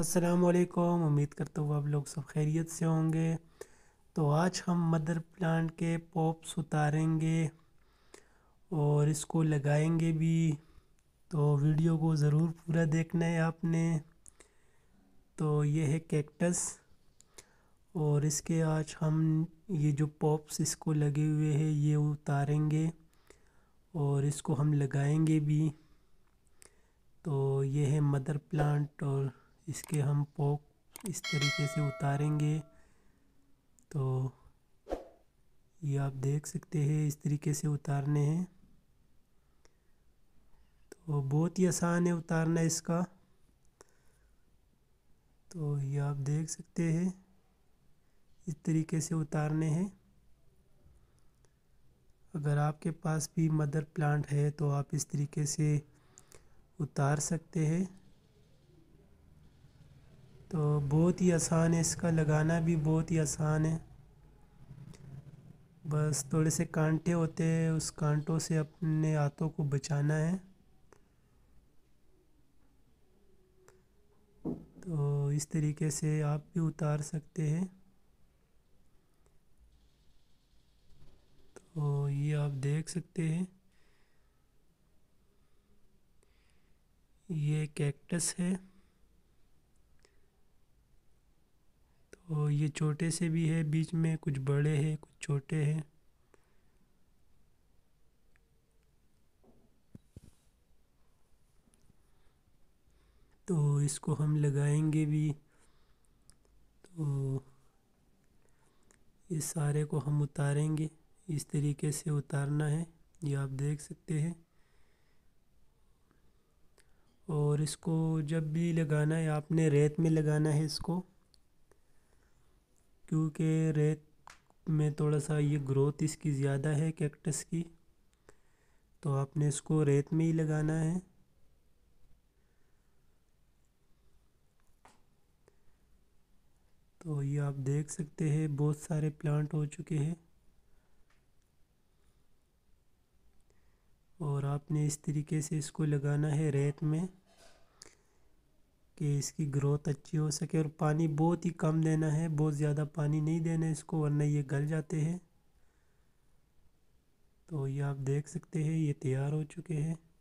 असलकम उम्मीद करता हूँ आप लोग सब खैरियत से होंगे तो आज हम मदर प्लांट के पॉप्स उतारेंगे और इसको लगाएंगे भी तो वीडियो को ज़रूर पूरा देखना है आपने तो ये है कैक्टस और इसके आज हम ये जो पॉप्स इसको लगे हुए हैं ये उतारेंगे और इसको हम लगाएंगे भी तो ये है मदर प्लांट और इसके हम पोक इस तरीके से उतारेंगे तो ये आप देख सकते हैं इस तरीके से उतारने हैं तो बहुत ही आसान है उतारना इसका तो ये आप देख सकते हैं इस तरीके से उतारने हैं अगर आपके पास भी मदर प्लांट है तो आप इस तरीके से उतार सकते हैं तो बहुत ही आसान है इसका लगाना भी बहुत ही आसान है बस थोड़े से कांटे होते हैं उस कांटों से अपने हाथों को बचाना है तो इस तरीके से आप भी उतार सकते हैं तो ये आप देख सकते हैं ये कैक्टस है और ये छोटे से भी है बीच में कुछ बड़े हैं कुछ छोटे हैं तो इसको हम लगाएंगे भी तो ये सारे को हम उतारेंगे इस तरीके से उतारना है ये आप देख सकते हैं और इसको जब भी लगाना है आपने रेत में लगाना है इसको क्योंकि रेत में थोड़ा सा ये ग्रोथ इसकी ज़्यादा है कैक्टस की तो आपने इसको रेत में ही लगाना है तो ये आप देख सकते हैं बहुत सारे प्लांट हो चुके हैं और आपने इस तरीके से इसको लगाना है रेत में कि इसकी ग्रोथ अच्छी हो सके और पानी बहुत ही कम देना है बहुत ज़्यादा पानी नहीं देना है इसको वरना ये गल जाते हैं तो ये आप देख सकते हैं ये तैयार हो चुके हैं